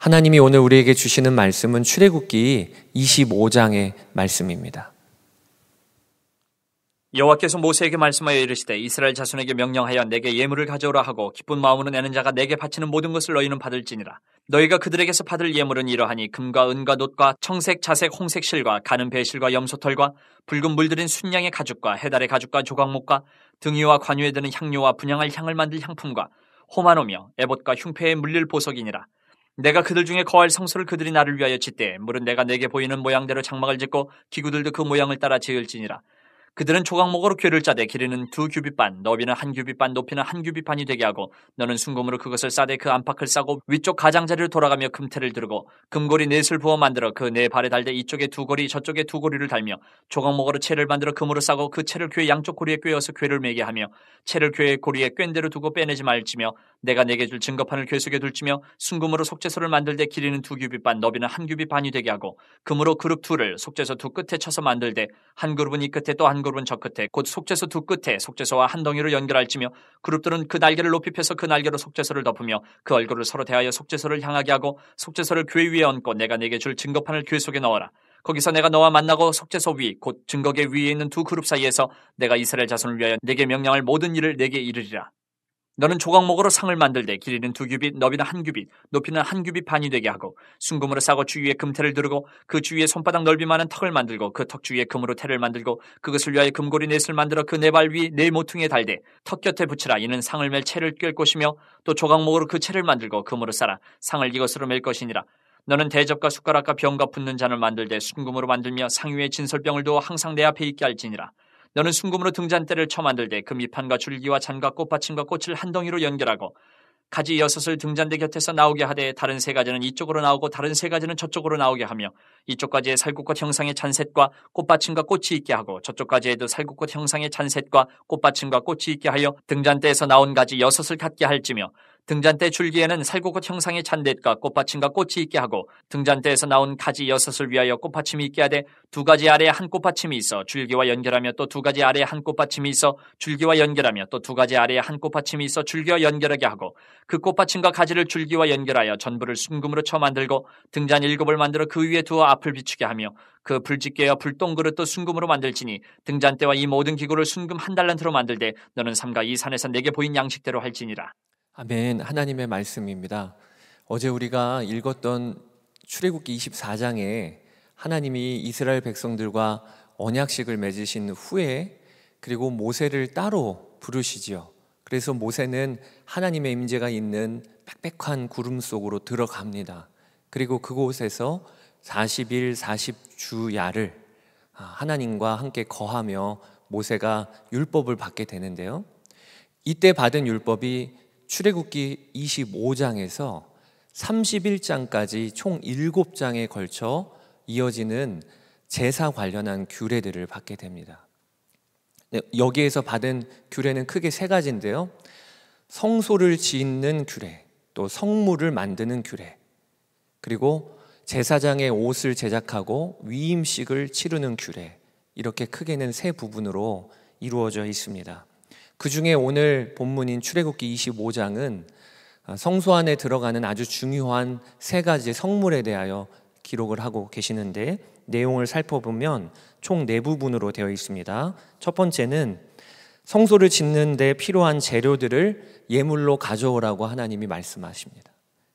하나님이 오늘 우리에게 주시는 말씀은 출애굽기 25장의 말씀입니다. 여호와께서 모세에게 말씀하여 이르시되 이스라엘 자손에게 명령하여 내게 예물을 가져오라 하고 기쁜 마음으로 내는 자가 내게 바치는 모든 것을 너희는 받을지니라 너희가 그들에게서 받을 예물은 이러하니 금과 은과 돛과 청색 자색 홍색 실과 가는 배실과 염소털과 붉은 물들인 순양의 가죽과 해달의 가죽과 조각목과 등유와 관유에 드는 향료와 분양할 향을 만들 향품과 호만오며 에봇과 흉패에 물릴 보석이니라 내가 그들 중에 거할 성소를 그들이 나를 위하여 짓되 물은 내가 내게 보이는 모양대로 장막을 짓고 기구들도 그 모양을 따라 지을지니라 그들은 초강목으로 궤를 짜되 길이는 두 규빗반, 너비는 한 규빗반, 높이는 한 규빗반이 되게 하고 너는 순금으로 그것을 싸되 그 안팎을 싸고 위쪽 가장자리를 돌아가며 금태를 들고 금고리 넷을 부어 만들어 그 네 발에 달되 이쪽에 두 고리 저쪽에 두 고리를 달며 초강목으로 채를 만들어 금으로 싸고 그 채를 괴의 양쪽 고리에 꿰어서 궤를 매게 하며 채를 궤의 고리에 꿰 대로 두고 빼내지 말지며 내가 내게 줄 증거판을 궤 속에 둘지며 순금으로 속죄소를 만들되 길이는 두 규빗반, 너비는 한 규빗반이 되게 하고 금으로 그룹 둘을 속죄소 두 끝에 쳐서 만들되 한 그룹은 이 끝에 또한 한 그룹은 저 끝에 곧 속죄소 두 끝에 속죄소와 한 덩이를 연결할지며 그룹들은 그 날개를 높이 펴서 그 날개로 속죄소를 덮으며 그 얼굴을 서로 대하여 속죄소를 향하게 하고 속죄소를 교회 위에 얹고 내가 네게줄 증거판을 교회 속에 넣어라. 거기서 내가 너와 만나고 속죄소 위, 곧 증거계 위에 있는 두 그룹 사이에서 내가 이스라엘 자손을 위하여 내게 명령할 모든 일을 내게 이르리라. 너는 조각목으로 상을 만들되 길이는 두 규빗, 너비는 한 규빗, 높이는 한 규빗 반이 되게 하고 순금으로 싸고 주위에 금테를 두르고 그 주위에 손바닥 넓이만한 턱을 만들고 그 턱 주위에 금으로 테를 만들고 그것을 위하여 금고리 넷을 만들어 그 네발위네 네 모퉁이에 달되 턱 곁에 붙이라 이는 상을 멜 채를 꿰 것이며 또 조각목으로 그 채를 만들고 금으로 싸라 상을 이것으로 멜 것이니라 너는 대접과 숟가락과 병과 붓는 잔을 만들되 순금으로 만들며 상위에 진설병을 두어 항상 내 앞에 있게 할지니라 너는 순금으로 등잔대를 쳐만들되 그밑판과 줄기와 잔과 꽃받침과 꽃을 한 덩이로 연결하고 가지 여섯을 등잔대 곁에서 나오게 하되 다른 세 가지는 이쪽으로 나오고 다른 세 가지는 저쪽으로 나오게 하며 이쪽 가지에 살구꽃 형상의 잔셋과 꽃받침과 꽃이 있게 하고 저쪽 가지에도 살구꽃 형상의 잔셋과 꽃받침과 꽃이 있게 하여 등잔대에서 나온 가지 여섯을 갖게 할지며 등잔대 줄기에는 살구꽃 형상의 잔댓과 꽃받침과 꽃이 있게 하고 등잔대에서 나온 가지 여섯을 위하여 꽃받침이 있게 하되 두 가지 아래에 한 꽃받침이 있어 줄기와 연결하며 또 두 가지 아래에 한 꽃받침이 있어 줄기와 연결하며 또 두 가지 아래에 한 꽃받침이 있어 줄기와 연결하게 하고 그 꽃받침과 가지를 줄기와 연결하여 전부를 순금으로 쳐 만들고 등잔 일곱을 만들어 그 위에 두어 앞을 비추게 하며 그 불집게와 불똥그릇도 순금으로 만들지니 등잔대와 이 모든 기구를 순금 한 달란트로 만들되 너는 삼가 이 산에서 내게 보인 양식대로 할지니라. 아멘. 하나님의 말씀입니다. 어제 우리가 읽었던 출애굽기 24장에 하나님이 이스라엘 백성들과 언약식을 맺으신 후에 그리고 모세를 따로 부르시지요. 그래서 모세는 하나님의 임재가 있는 빽빽한 구름 속으로 들어갑니다. 그리고 그곳에서 40일 40주야를 아, 하나님과 함께 거하며 모세가 율법을 받게 되는데요. 이때 받은 율법이 출애굽기 25장에서 31장까지 총 7장에 걸쳐 이어지는 제사 관련한 규례들을 받게 됩니다. 네, 여기에서 받은 규례는 크게 세 가지인데요. 성소를 짓는 규례, 또 성물을 만드는 규례, 그리고 제사장의 옷을 제작하고 위임식을 치르는 규례, 이렇게 크게는 세 부분으로 이루어져 있습니다. 그 중에 오늘 본문인 출애굽기 25장은 아, 성소 안에 들어가는 아주 중요한 세 가지 성물에 대하여 기록을 하고 계시는데 내용을 살펴보면 총 네 부분으로 되어 있습니다. 첫 번째는 성소를 짓는 데 필요한 재료들을 예물로 가져오라고 하나님이 말씀하십니다.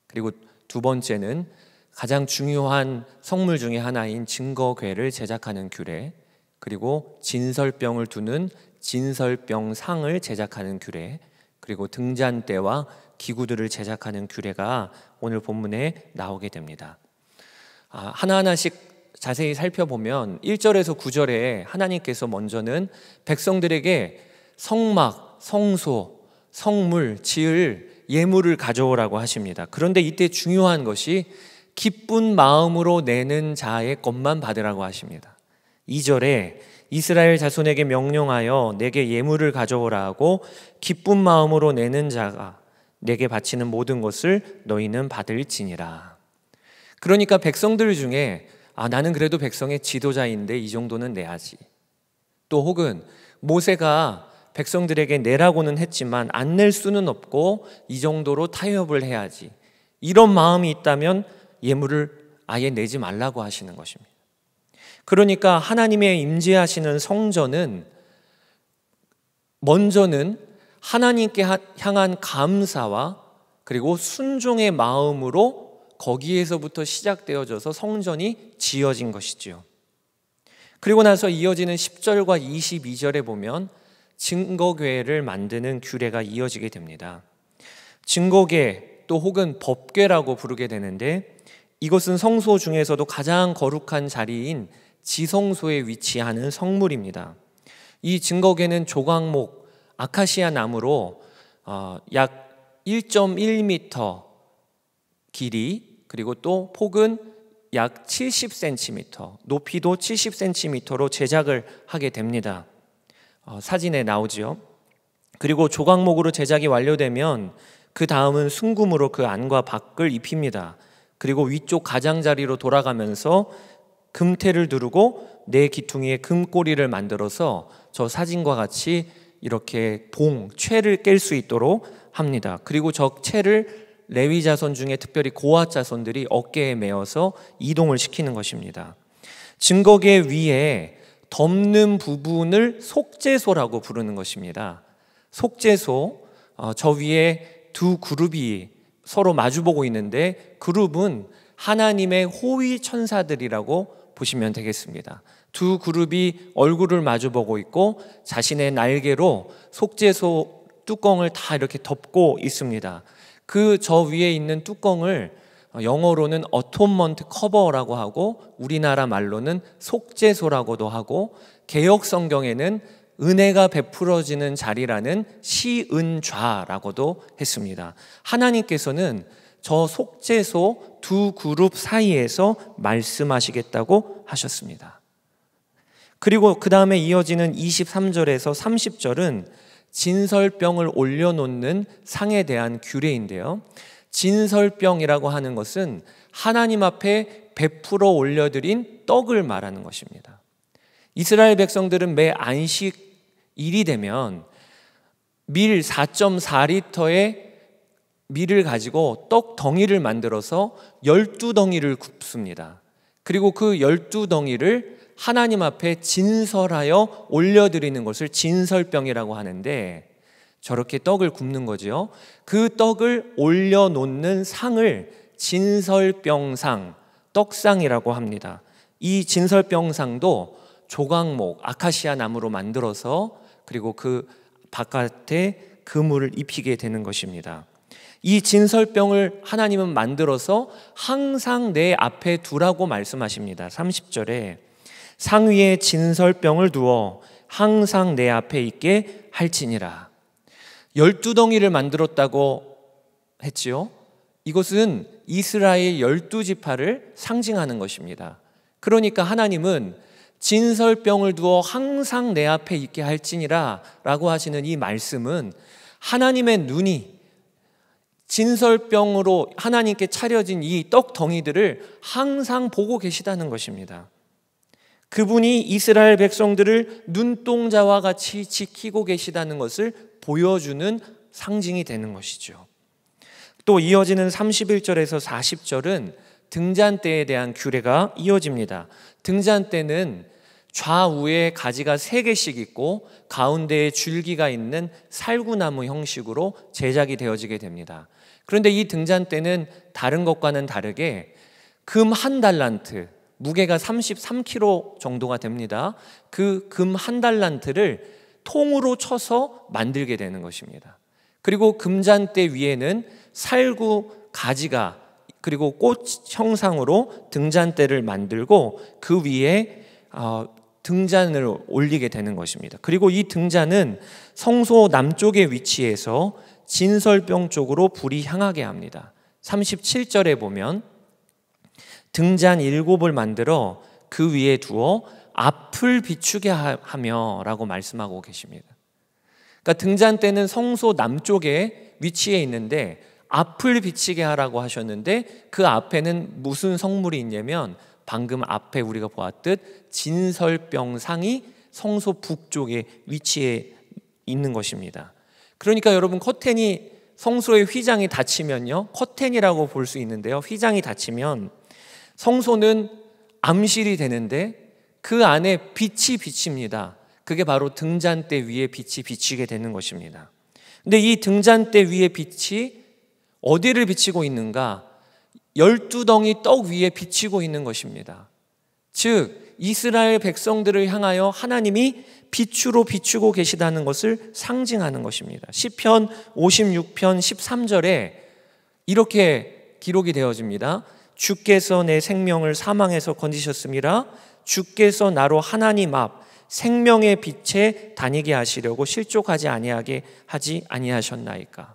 그리고 두 번째는 가장 중요한 성물 중의 하나인 증거궤를 제작하는 규례, 그리고 진설병을 두는 진설병 상을 제작하는 규례, 그리고 등잔대와 기구들을 제작하는 규례가 오늘 본문에 나오게 됩니다. 아, 하나하나씩 자세히 살펴보면 1절에서 9절에 하나님께서 먼저는 백성들에게 성막, 성소, 성물, 지을 예물을 가져오라고 하십니다. 그런데 이때 중요한 것이 기쁜 마음으로 내는 자의 것만 받으라고 하십니다. 2절에 이스라엘 자손에게 명령하여 내게 예물을 가져오라 하고 기쁜 마음으로 내는 자가 내게 바치는 모든 것을 너희는 받을지니라. 그러니까 백성들 중에 아 나는 그래도 백성의 지도자인데 이 정도는 내야지. 또 혹은 모세가 백성들에게 내라고는 했지만 안 낼 수는 없고 이 정도로 타협을 해야지. 이런 마음이 있다면 예물을 아예 내지 말라고 하시는 것입니다. 그러니까 하나님의 임재하시는 성전은 먼저는 하나님께 향한 감사와 그리고 순종의 마음으로 거기에서부터 시작되어져서 성전이 지어진 것이지요. 그리고 나서 이어지는 10절과 22절에 보면 증거괴를 만드는 규례가 이어지게 됩니다. 증거괴 또 혹은 법괴라고 부르게 되는데 이것은 성소 중에서도 가장 거룩한 자리인 지성소에 위치하는 성물입니다. 이 증거계는 조각목 아카시아 나무로 어, 약 1.1m 길이 그리고 또 폭은 약 70cm, 높이도 70cm로 제작을 하게 됩니다. 어, 사진에 나오지요. 그리고 조각목으로 제작이 완료되면 그 다음은 순금으로 그 안과 밖을 입힙니다. 그리고 위쪽 가장자리로 돌아가면서 금태를 두르고 내귀퉁이에 금꼬리를 만들어서 저 사진과 같이 이렇게 봉, 채를 깰 수 있도록 합니다. 그리고 저 채를 레위 자손 중에 특별히 고아 자손들이 어깨에 메어서 이동을 시키는 것입니다. 증거계 위에 덮는 부분을 속재소라고 부르는 것입니다. 속재소, 어, 저 위에 두 그룹이 서로 마주보고 있는데 그룹은 하나님의 호위 천사들이라고 보시면 되겠습니다. 두 그룹이 얼굴을 마주보고 있고 자신의 날개로 속죄소 뚜껑을 다 이렇게 덮고 있습니다. 그 저 위에 있는 뚜껑을 영어로는 어톤먼트 커버라고 하고 우리나라 말로는 속죄소라고도 하고 개역 성경에는 은혜가 베풀어지는 자리라는 시은좌라고도 했습니다. 하나님께서는 저 속죄소 두 그룹 사이에서 말씀하시겠다고 하셨습니다. 그리고 그 다음에 이어지는 23절에서 30절은 진설병을 올려놓는 상에 대한 규례인데요. 진설병이라고 하는 것은 하나님 앞에 베풀어 올려드린 떡을 말하는 것입니다. 이스라엘 백성들은 매 안식일이 되면 밀 4.4리터의 밀을 가지고 떡 덩이를 만들어서 열두 덩이를 굽습니다. 그리고 그 열두 덩이를 하나님 앞에 진설하여 올려드리는 것을 진설병이라고 하는데 저렇게 떡을 굽는 거지요. 그 떡을 올려놓는 상을 진설병상, 떡상이라고 합니다. 이 진설병상도 조각목, 아카시아 나무로 만들어서 그리고 그 바깥에 그물을 입히게 되는 것입니다. 이 진설병을 하나님은 만들어서 항상 내 앞에 두라고 말씀하십니다. 30절에 상위에 진설병을 두어 항상 내 앞에 있게 할지니라. 열두 덩이를 만들었다고 했지요. 이것은 이스라엘 열두 지파를 상징하는 것입니다. 그러니까 하나님은 진설병을 두어 항상 내 앞에 있게 할지니라 라고 하시는 이 말씀은 하나님의 눈이 진설병으로 하나님께 차려진 이 떡덩이들을 항상 보고 계시다는 것입니다. 그분이 이스라엘 백성들을 눈동자와 같이 지키고 계시다는 것을 보여주는 상징이 되는 것이죠. 또 이어지는 31절에서 40절은 등잔대에 대한 규례가 이어집니다. 등잔대는 좌우에 가지가 세개씩 있고 가운데에 줄기가 있는 살구나무 형식으로 제작이 되어지게 됩니다. 그런데 이 등잔 때는 다른 것과는 다르게 금 한 달란트, 무게가 33kg 정도가 됩니다. 그 금 한 달란트를 통으로 쳐서 만들게 되는 것입니다. 그리고 금잔대 위에는 살구 가지가 그리고 꽃 형상으로 등잔대를 만들고 그 위에 어, 등잔을 올리게 되는 것입니다. 그리고 이 등잔은 성소 남쪽의 위치에서 진설병 쪽으로 불이 향하게 합니다. 37절에 보면 등잔 일곱을 만들어 그 위에 두어 앞을 비추게 하며라고 말씀하고 계십니다. 그러니까 등잔대는 성소 남쪽에 위치해 있는데 앞을 비치게 하라고 하셨는데 그 앞에는 무슨 성물이 있냐면 방금 앞에 우리가 보았듯 진설병상이 성소 북쪽에 위치해 있는 것입니다. 그러니까 여러분 커튼이 성소의 휘장이 닫히면요. 커튼이라고 볼 수 있는데요. 휘장이 닫히면 성소는 암실이 되는데 그 안에 빛이 비칩니다. 그게 바로 등잔대 위에 빛이 비치게 되는 것입니다. 근데 이 등잔대 위에 빛이 어디를 비치고 있는가? 열두 덩이 떡 위에 비치고 있는 것입니다. 즉 이스라엘 백성들을 향하여 하나님이 빛으로 비추고 계시다는 것을 상징하는 것입니다. 시편 56편 13절에 이렇게 기록이 되어집니다. 주께서 내 생명을 사망에서 건지셨음이라 주께서 나로 하나님 앞 생명의 빛에 다니게 하시려고 실족하지 아니하게 하지 아니하셨나이까.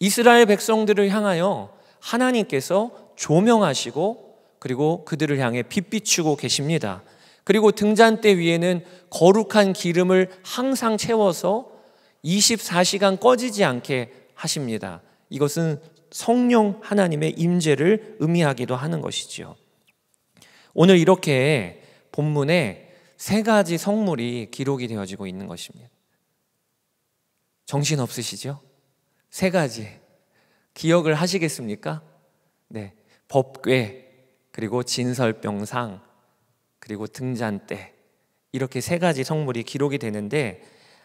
이스라엘 백성들을 향하여 하나님께서 조명하시고 그리고 그들을 향해 빛 비추고 계십니다. 그리고 등잔대 위에는 거룩한 기름을 항상 채워서 24시간 꺼지지 않게 하십니다. 이것은 성령 하나님의 임재를 의미하기도 하는 것이지요. 오늘 이렇게 본문에 세 가지 성물이 기록이 되어지고 있는 것입니다. 정신 없으시죠? 세 가지 기억을 하시겠습니까? 네. 법궤, 그리고 진설병상, 그리고 등잔대 이렇게 세 가지 성물이 기록이 되는데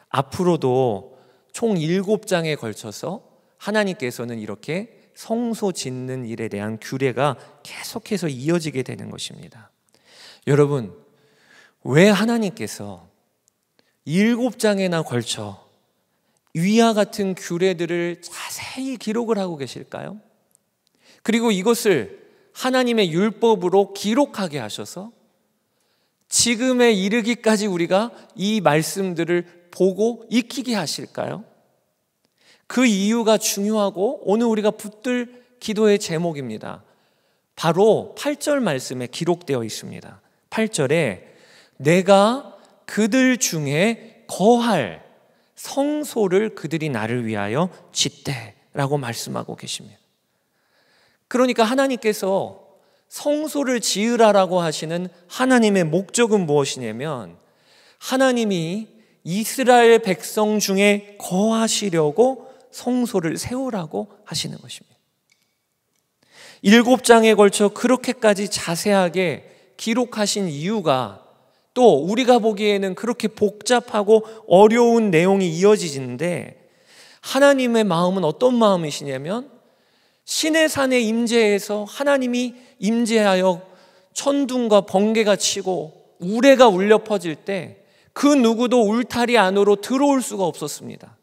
앞으로도 총 일곱 장에 걸쳐서 하나님께서는 이렇게 성소 짓는 일에 대한 규례가 계속해서 이어지게 되는 것입니다. 여러분, 왜 하나님께서 일곱 장에나 걸쳐 위와 같은 규례들을 자세히 기록을 하고 계실까요? 그리고 이것을 하나님의 율법으로 기록하게 하셔서 지금에 이르기까지 우리가 이 말씀들을 보고 익히게 하실까요? 그 이유가 중요하고 오늘 우리가 붙들 기도의 제목입니다. 바로 8절 말씀에 기록되어 있습니다. 8절에 내가 그들 중에 거할 성소를 그들이 나를 위하여 짓대라고 말씀하고 계십니다. 그러니까 하나님께서 성소를 지으라라고 하시는 하나님의 목적은 무엇이냐면 하나님이 이스라엘 백성 중에 거하시려고 성소를 세우라고 하시는 것입니다. 일곱 장에 걸쳐 그렇게까지 자세하게 기록하신 이유가 또 우리가 보기에는 그렇게 복잡하고 어려운 내용이 이어지는데 하나님의 마음은 어떤 마음이시냐면 신의 산의 임재에서 하나님이 임재하여 천둥과 번개가 치고 우레가 울려 퍼질 때 그 누구도 울타리 안으로 들어올 수가 없었습니다.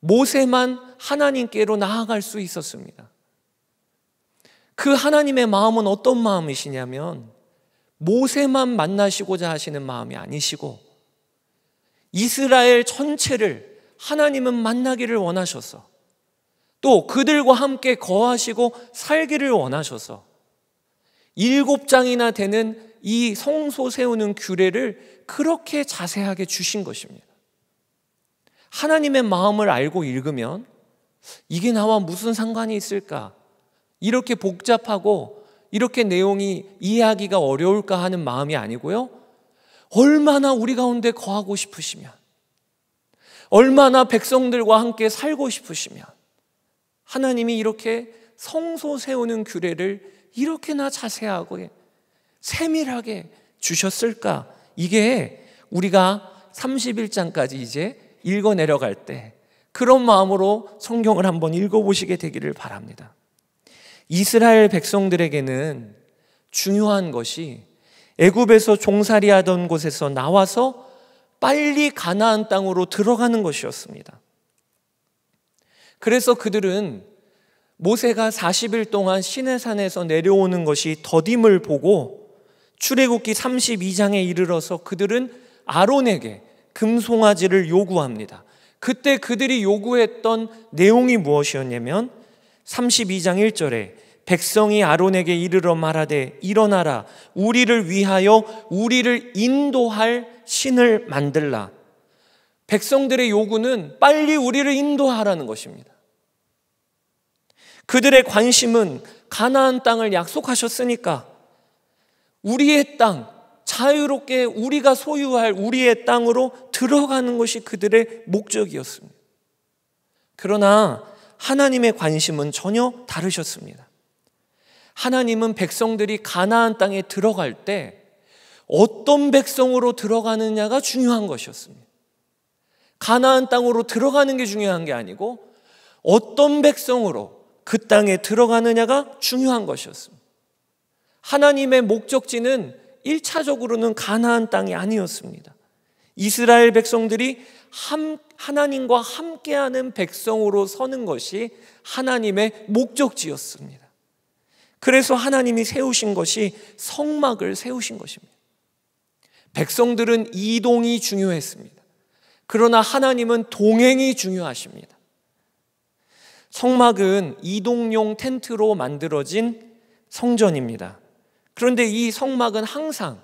모세만 하나님께로 나아갈 수 있었습니다. 그 하나님의 마음은 어떤 마음이시냐면 모세만 만나시고자 하시는 마음이 아니시고 이스라엘 전체를 하나님은 만나기를 원하셔서 또 그들과 함께 거하시고 살기를 원하셔서 일곱 장이나 되는 이 성소 세우는 규례를 그렇게 자세하게 주신 것입니다. 하나님의 마음을 알고 읽으면 이게 나와 무슨 상관이 있을까? 이렇게 복잡하고 이렇게 내용이 이해하기가 어려울까 하는 마음이 아니고요. 얼마나 우리 가운데 거하고 싶으시면, 얼마나 백성들과 함께 살고 싶으시면, 하나님이 이렇게 성소 세우는 규례를 이렇게나 자세하고 세밀하게 주셨을까? 이게 우리가 31장까지 이제 읽어 내려갈 때 그런 마음으로 성경을 한번 읽어 보시게 되기를 바랍니다. 이스라엘 백성들에게는 중요한 것이 애굽에서 종살이하던 곳에서 나와서 빨리 가나안 땅으로 들어가는 것이었습니다. 그래서 그들은 모세가 40일 동안 시내산에서 내려오는 것이 더딤을 보고 출애굽기 32장에 이르러서 그들은 아론에게 금송아지를 요구합니다. 그때 그들이 요구했던 내용이 무엇이었냐면 32장 1절에 백성이 아론에게 이르러 말하되 일어나라 우리를 위하여 우리를 인도할 신을 만들라 백성들의 요구는 빨리 우리를 인도하라는 것입니다. 그들의 관심은 가나안 땅을 약속하셨으니까 우리의 땅, 자유롭게 우리가 소유할 우리의 땅으로 들어가는 것이 그들의 목적이었습니다. 그러나 하나님의 관심은 전혀 다르셨습니다. 하나님은 백성들이 가나안 땅에 들어갈 때 어떤 백성으로 들어가느냐가 중요한 것이었습니다. 가나안 땅으로 들어가는 게 중요한 게 아니고 어떤 백성으로 그 땅에 들어가느냐가 중요한 것이었습니다. 하나님의 목적지는 1차적으로는 가나안 땅이 아니었습니다. 이스라엘 백성들이 하나님과 함께하는 백성으로 서는 것이 하나님의 목적지였습니다. 그래서 하나님이 세우신 것이 성막을 세우신 것입니다. 백성들은 이동이 중요했습니다. 그러나 하나님은 동행이 중요하십니다. 성막은 이동용 텐트로 만들어진 성전입니다. 그런데 이 성막은 항상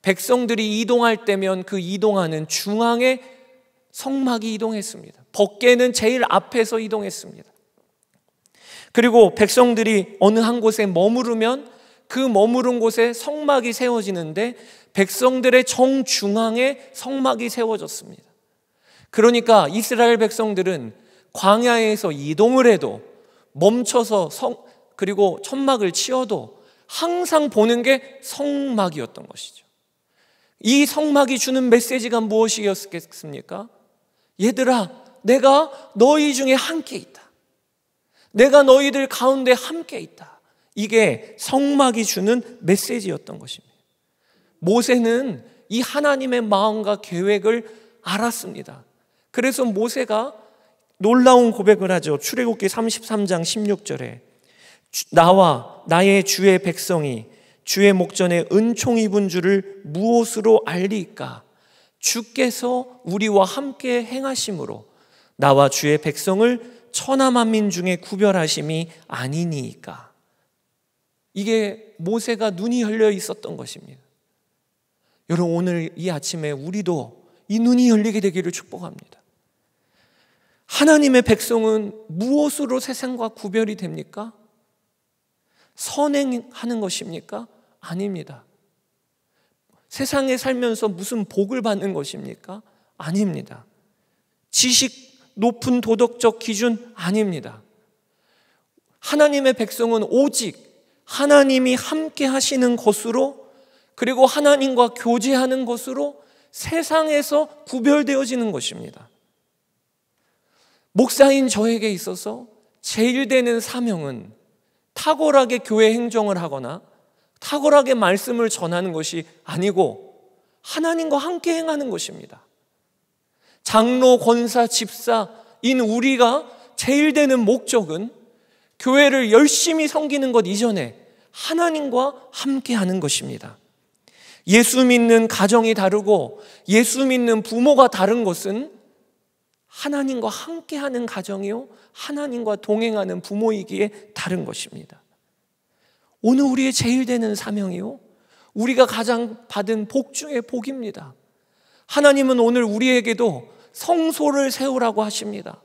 백성들이 이동할 때면 그 이동하는 중앙에 성막이 이동했습니다. 벗개는 제일 앞에서 이동했습니다. 그리고 백성들이 어느 한 곳에 머무르면 그 머무른 곳에 성막이 세워지는데 백성들의 정중앙에 성막이 세워졌습니다. 그러니까 이스라엘 백성들은 광야에서 이동을 해도 멈춰서 성, 그리고 천막을 치어도 항상 보는 게 성막이었던 것이죠. 이 성막이 주는 메시지가 무엇이었겠습니까? 얘들아, 내가 너희 중에 함께 있다. 내가 너희들 가운데 함께 있다. 이게 성막이 주는 메시지였던 것입니다. 모세는 이 하나님의 마음과 계획을 알았습니다. 그래서 모세가 놀라운 고백을 하죠. 출애굽기 33장 16절에 나와 나의 주의 백성이 주의 목전에 은총 입은 줄을 무엇으로 알리까? 주께서 우리와 함께 행하심으로 나와 주의 백성을 천하만민 중에 구별하심이 아니니까. 이게 모세가 눈이 열려 있었던 것입니다. 여러분 오늘 이 아침에 우리도 이 눈이 열리게 되기를 축복합니다. 하나님의 백성은 무엇으로 세상과 구별이 됩니까? 선행하는 것입니까? 아닙니다. 세상에 살면서 무슨 복을 받는 것입니까? 아닙니다. 지식, 높은 도덕적 기준 아닙니다. 하나님의 백성은 오직 하나님이 함께 하시는 것으로 그리고 하나님과 교제하는 것으로 세상에서 구별되어지는 것입니다. 목사인 저에게 있어서 제일 되는 사명은 탁월하게 교회 행정을 하거나 탁월하게 말씀을 전하는 것이 아니고 하나님과 함께 행하는 것입니다. 장로, 권사, 집사인 우리가 제일 되는 목적은 교회를 열심히 섬기는 것 이전에 하나님과 함께 하는 것입니다. 예수 믿는 가정이 다르고 예수 믿는 부모가 다른 것은 하나님과 함께하는 가정이요 하나님과 동행하는 부모이기에 다른 것입니다. 오늘 우리의 제일 되는 사명이요 우리가 가장 받은 복 중의 복입니다. 하나님은 오늘 우리에게도 성소를 세우라고 하십니다.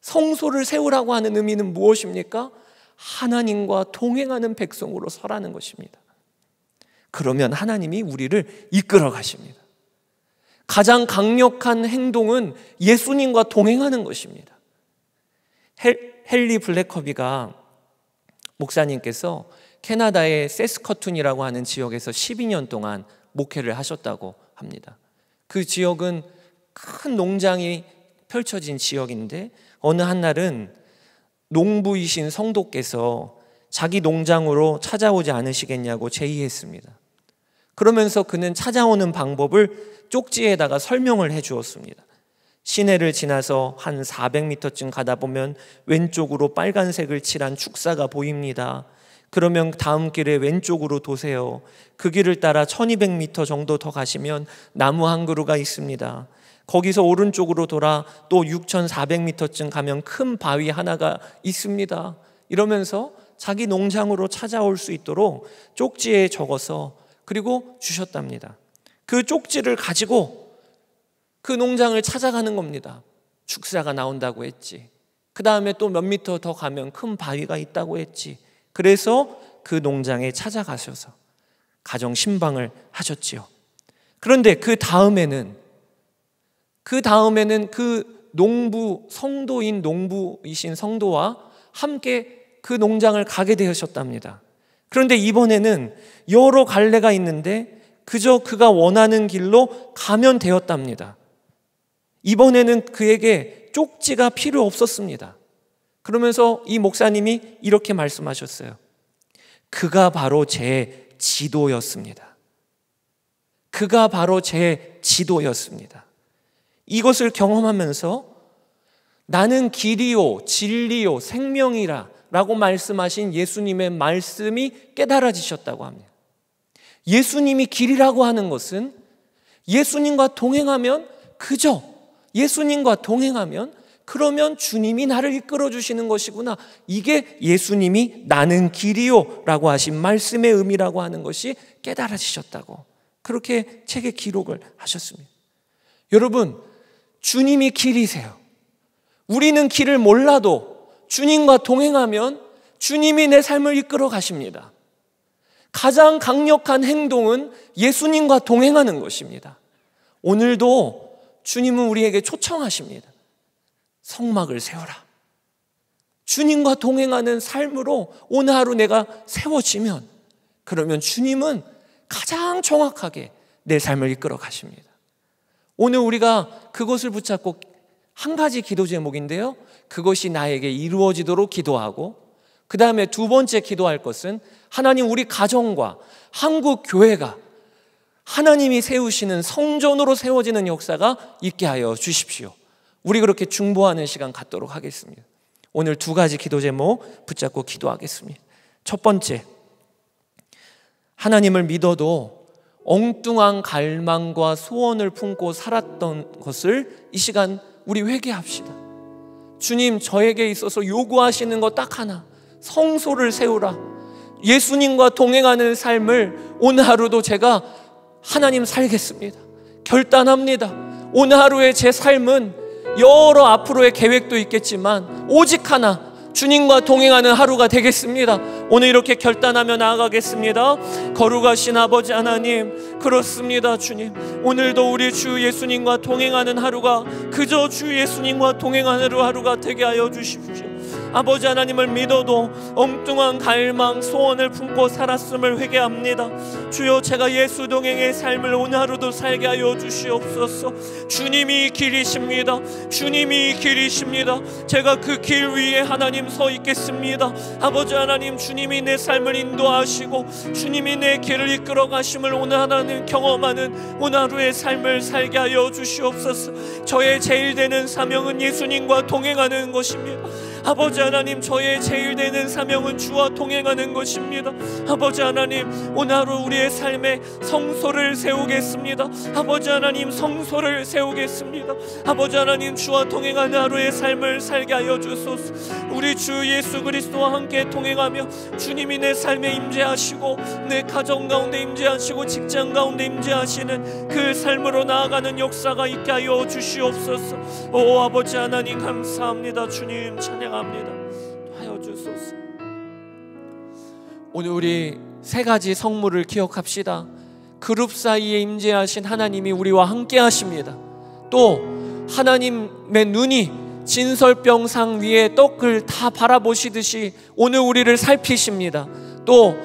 성소를 세우라고 하는 의미는 무엇입니까? 하나님과 동행하는 백성으로 서라는 것입니다. 그러면 하나님이 우리를 이끌어 가십니다. 가장 강력한 행동은 예수님과 동행하는 것입니다. 헨리 블랙커비가 목사님께서 캐나다의 세스커툰이라고 하는 지역에서 12년 동안 목회를 하셨다고 합니다. 그 지역은 큰 농장이 펼쳐진 지역인데 어느 한날은 농부이신 성도께서 자기 농장으로 찾아오지 않으시겠냐고 제의했습니다. 그러면서 그는 찾아오는 방법을 쪽지에다가 설명을 해 주었습니다. 시내를 지나서 한 400m쯤 가다 보면 왼쪽으로 빨간색을 칠한 축사가 보입니다. 그러면 다음 길에 왼쪽으로 도세요. 그 길을 따라 1200m 정도 더 가시면 나무 한 그루가 있습니다. 거기서 오른쪽으로 돌아 또 6400m쯤 가면 큰 바위 하나가 있습니다. 이러면서 자기 농장으로 찾아올 수 있도록 쪽지에 적어서 그리고 주셨답니다. 그 쪽지를 가지고 그 농장을 찾아가는 겁니다. 축사가 나온다고 했지. 그 다음에 또 몇 미터 더 가면 큰 바위가 있다고 했지. 그래서 그 농장에 찾아가셔서 가정 신방을 하셨지요. 그런데 그 다음에는 그 다음에는 그 농부 성도인 농부이신 성도와 함께 그 농장을 가게 되셨답니다. 그런데 이번에는 여러 갈래가 있는데 그저 그가 원하는 길로 가면 되었답니다. 이번에는 그에게 쪽지가 필요 없었습니다. 그러면서 이 목사님이 이렇게 말씀하셨어요. 그가 바로 제 지도였습니다. 그가 바로 제 지도였습니다. 이것을 경험하면서 나는 길이요, 진리요, 생명이라 라고 말씀하신 예수님의 말씀이 깨달아지셨다고 합니다. 예수님이 길이라고 하는 것은 예수님과 동행하면 그저 예수님과 동행하면 그러면 주님이 나를 이끌어 주시는 것이구나. 이게 예수님이 나는 길이요. 라고 하신 말씀의 의미라고 하는 것이 깨달아지셨다고. 그렇게 책에 기록을 하셨습니다. 여러분, 주님이 길이세요. 우리는 길을 몰라도 주님과 동행하면 주님이 내 삶을 이끌어 가십니다. 가장 강력한 행동은 예수님과 동행하는 것입니다. 오늘도 주님은 우리에게 초청하십니다. 성막을 세워라. 주님과 동행하는 삶으로 오늘 하루 내가 세워지면 그러면 주님은 가장 정확하게 내 삶을 이끌어 가십니다. 오늘 우리가 그것을 붙잡고 한 가지 기도 제목인데요. 그것이 나에게 이루어지도록 기도하고 그 다음에 두 번째 기도할 것은 하나님 우리 가정과 한국 교회가 하나님이 세우시는 성전으로 세워지는 역사가 있게 하여 주십시오. 우리 그렇게 중보하는 시간 갖도록 하겠습니다. 오늘 두 가지 기도 제목 붙잡고 기도하겠습니다. 첫 번째, 하나님을 믿어도 엉뚱한 갈망과 소원을 품고 살았던 것을 이 시간 우리 회개합시다. 주님, 저에게 있어서 요구하시는 것 딱 하나. 성소를 세우라. 예수님과 동행하는 삶을 오늘 하루도 제가 하나님 살겠습니다. 결단합니다. 오늘 하루의 제 삶은 여러 앞으로의 계획도 있겠지만 오직 하나 주님과 동행하는 하루가 되겠습니다. 오늘 이렇게 결단하며 나아가겠습니다. 거룩하신 아버지 하나님, 그렇습니다, 주님. 오늘도 우리 주 예수님과 동행하는 하루가 그저 주 예수님과 동행하는 하루가 되게 하여 주십시오. 아버지 하나님을 믿어도 엉뚱한 갈망 소원을 품고 살았음을 회개합니다 주여 제가 예수 동행의 삶을 오늘 하루도 살게 하여 주시옵소서 주님이 길이십니다 주님이 길이십니다 제가 그 길 위에 하나님 서 있겠습니다 아버지 하나님 주님이 내 삶을 인도하시고 주님이 내 길을 이끌어 가심을 오늘 하나님 경험하는 오늘 하루의 삶을 살게 하여 주시옵소서 저의 제일 되는 사명은 예수님과 동행하는 것입니다 아버지 하나님 저의 제일 되는 사명은 주와 동행하는 것입니다. 아버지 하나님 오늘 하루 우리의 삶에 성소를 세우겠습니다. 아버지 하나님 성소를 세우겠습니다. 아버지 하나님 주와 동행하는 하루의 삶을 살게 하여 주소서. 우리 주 예수 그리스도와 함께 동행하며 주님이 내 삶에 임재하시고 내 가정 가운데 임재하시고 직장 가운데 임재하시는 그 삶으로 나아가는 역사가 있게 하여 주시옵소서. 오 아버지 하나님 감사합니다. 주님 찬양 감사니다 하여 주소서. 오늘 우리 세 가지 성물을 기억합시다. 그룹 사이에 임재하신 하나님이 우리와 함께 하십니다. 또 하나님의 눈이 진설병상 위에 떡을 다 바라보시듯이 오늘 우리를 살피십니다. 또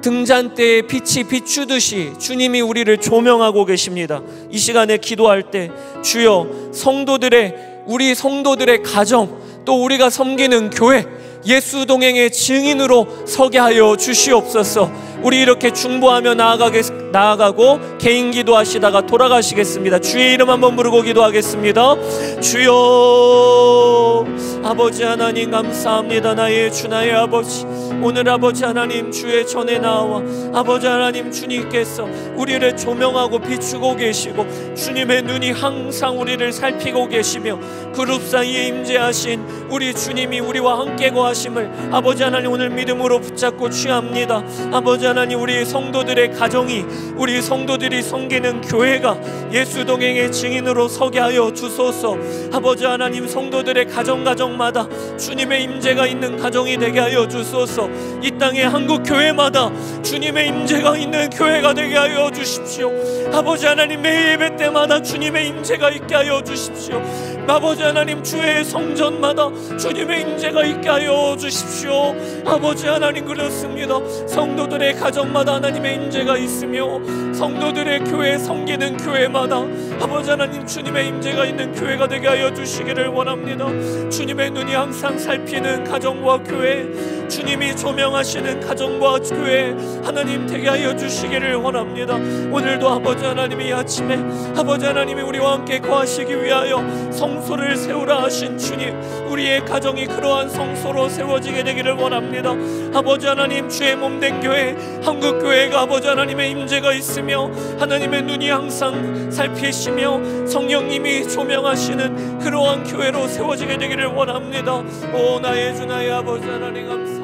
등잔 때에 빛이 비추듯이 주님이 우리를 조명하고 계십니다. 이 시간에 기도할 때 주여 성도들의 우리 성도들의 가정 또 우리가 섬기는 교회 예수 동행의 증인으로 서게 하여 주시옵소서. 우리 이렇게 중보하며 나아가게, 나아가고 개인 기도하시다가 돌아가시겠습니다. 주의 이름 한번 부르고 기도하겠습니다. 주여 아버지 하나님 감사합니다. 나의 주 나의 아버지. 오늘 아버지 하나님 주의 전에 나와 아버지 하나님 주님께서 우리를 조명하고 비추고 계시고 주님의 눈이 항상 우리를 살피고 계시며 그룹 사이에 임재하신 우리 주님이 우리와 함께 거하심을 아버지 하나님 오늘 믿음으로 붙잡고 취합니다 아버지 하나님 우리 성도들의 가정이 우리 성도들이 섬기는 교회가 예수 동행의 증인으로 서게 하여 주소서 아버지 하나님 성도들의 가정 가정마다 주님의 임재가 있는 가정이 되게 하여 주소서 주옵서이 땅의 한국 교회마다 주님의 임재가 있는 교회가 되게 하여 주십시오. 아버지 하나님 매 예배 때마다 주님의 임재가 있게 하여 주십시오. 아버지 하나님 주의 성전마다 주님의 임재가 있게 하여 주십시오. 아버지 하나님 그렇습니다. 성도들의 가정마다 하나님의 임재가 있으며 성도들의 교회 섬기는 교회마다 아버지 하나님 주님의 임재가 있는 교회가 되게 하여 주시기를 원합니다. 주님의 눈이 항상 살피는 가정과 교회 주님이 조명하시는 가정과 교회 하나님 되게 하여 주시기를 원합니다. 오늘도 아버지 하나님이 아침에 아버지 하나님이 우리와 함께 거하시기 위하여 성소를 세우라 하신 주님 우리의 가정이 그러한 성소로 세워지게 되기를 원합니다. 아버지 하나님 주의 몸 된 교회 한국교회가 아버지 하나님의 임재가 있으며 하나님의 눈이 항상 살피시며 성령님이 조명하시는 그러한 교회로 세워지게 되기를 원합니다. 오 나의 주 나의 아버지 하나님 감사